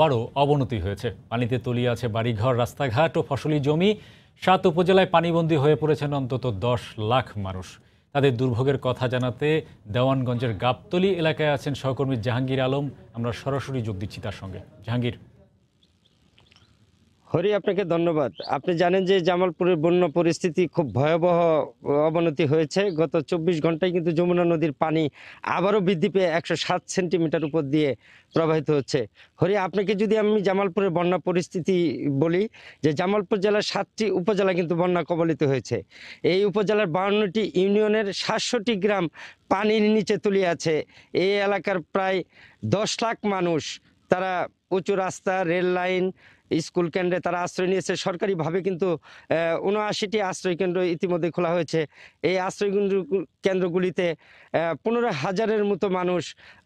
আবারও অবনতি হয়েছে পানিতে তলিয়ে আছে বাড়িঘর রাস্তাঘাট ও ফসলি জমি সাত উপজেলায় পানিবন্দী হয়ে পড়েছেন অন্তত দশ লাখ মানুষ তাদের দুর্ভোগের কথা জানাতে দেওয়ানগঞ্জের গাবতলি এলাকায় আছেন সহকর্মী জাহাঙ্গীর আলম আমরা সরাসরি যোগ দিচ্ছি তার সঙ্গে জাহাঙ্গীর হরি আপনাকে ধন্যবাদ আপনি জানেন যে জামালপুরের বন্যা পরিস্থিতি খুব ভয়াবহ অবনতি হয়েছে গত চব্বিশ ঘন্টায় কিন্তু যমুনা নদীর পানি আবারও বৃদ্ধি পেয়ে একশো সাত সেন্টিমিটার উপর দিয়ে প্রবাহিত হচ্ছে হরি আপনাকে যদি আমি জামালপুরের বন্যা পরিস্থিতি বলি যে জামালপুর জেলার সাতটি উপজেলা কিন্তু বন্যা কবলিত হয়েছে এই উপজেলার বাউন্নটি ইউনিয়নের সাতশোটি গ্রাম পানির নিচে তুলিয়ে আছে এই এলাকার প্রায় দশ লাখ মানুষ তারা উঁচু রাস্তা রেল লাইন স্কুল কেন্দ্রে তারা আশ্রয় নিয়েছে সরকারিভাবে কিন্তু উনআশিটি আশ্রয় কেন্দ্র ইতিমধ্যে খোলা হয়েছে এই আশ্রয় কেন্দ্রগুলিতে পনেরো হাজারের মতো মানুষ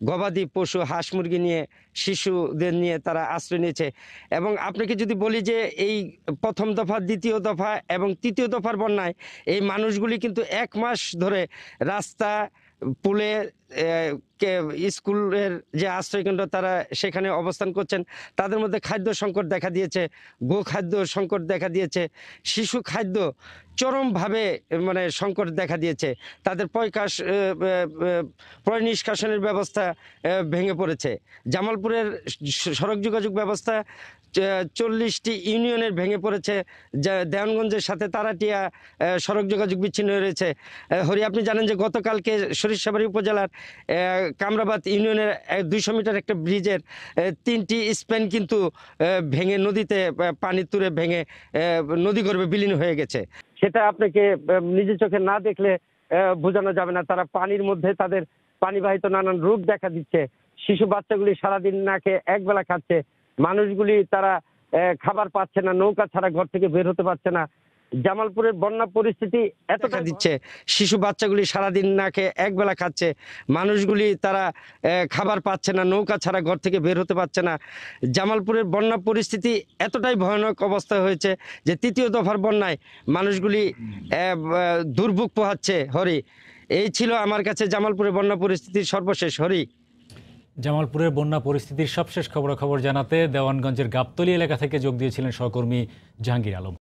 গবাদি পশু হাঁস মুরগি নিয়ে শিশুদের নিয়ে তারা আশ্রয় নিয়েছে এবং আপনাকে যদি বলি যে এই প্রথম দফা দ্বিতীয় দফা এবং তৃতীয় দফার বন্যায় এই মানুষগুলি কিন্তু এক মাস ধরে রাস্তা পুলে স্কুলের যে আশ্রয়কেন্দ্র তারা সেখানে অবস্থান করছেন তাদের মধ্যে খাদ্য সংকট দেখা দিয়েছে গো খাদ্য সংকট দেখা দিয়েছে শিশু খাদ্য চরমভাবে মানে সংকট দেখা দিয়েছে তাদের পয়কাশ পয় নিষ্কাশনের ব্যবস্থা ভেঙে পড়েছে জামালপুরের সড়ক যোগাযোগ ব্যবস্থা চল্লিশটি ইউনিয়নের ভেঙে পড়েছে দেওয়ানগঞ্জের সাথে তারাটিয়া সড়ক যোগাযোগ বিচ্ছিন্ন রয়েছে হরি আপনি জানেন যে গতকালকে সরিষাবাড়ি উপজেলার কামরাবাদ ইউনিয়নের দুইশো মিটার একটা ব্রিজের তিনটি স্প্যান কিন্তু ভেঙে নদীতে পানি তুলে ভেঙে নদী গর্ভে বিলীন হয়ে গেছে সেটা আপনাকে নিজের চোখে না দেখলে বোঝানো যাবে না তারা পানির মধ্যে তাদের পানিবাহিত নানান রোগ দেখা দিচ্ছে শিশু বাচ্চাগুলি সারাদিন নাকে একবেলা খাচ্ছে মানুষগুলি তারা খাবার পাচ্ছে না নৌকা ছাড়া ঘর থেকে বের হতে পারছে না জামালপুরের বন্যা পরিস্থিতি এতটা দিচ্ছে শিশু বাচ্চাগুলি সারাদিন না খেয়ে একবেলা খাচ্ছে মানুষগুলি তারা খাবার পাচ্ছে না নৌকা ছাড়া ঘর থেকে বের হতে পারছে না জামালপুরের বন্যা পরিস্থিতি এতটাই ভয়ানক অবস্থা হয়েছে যে তৃতীয় দফার বন্যায় মানুষগুলি দুর্ভোগ পোহাচ্ছে হরি এই ছিল আমার কাছে জামালপুরের বন্যা পরিস্থিতির সর্বশেষ হরি জামালপুরের বন্যা পরিস্থিতির সবশেষ খবরাখবর জানাতে দেওয়ানগঞ্জের গাবতলী এলাকা থেকে যোগ দিয়েছিলেন সহকর্মী জাহাঙ্গীর আলম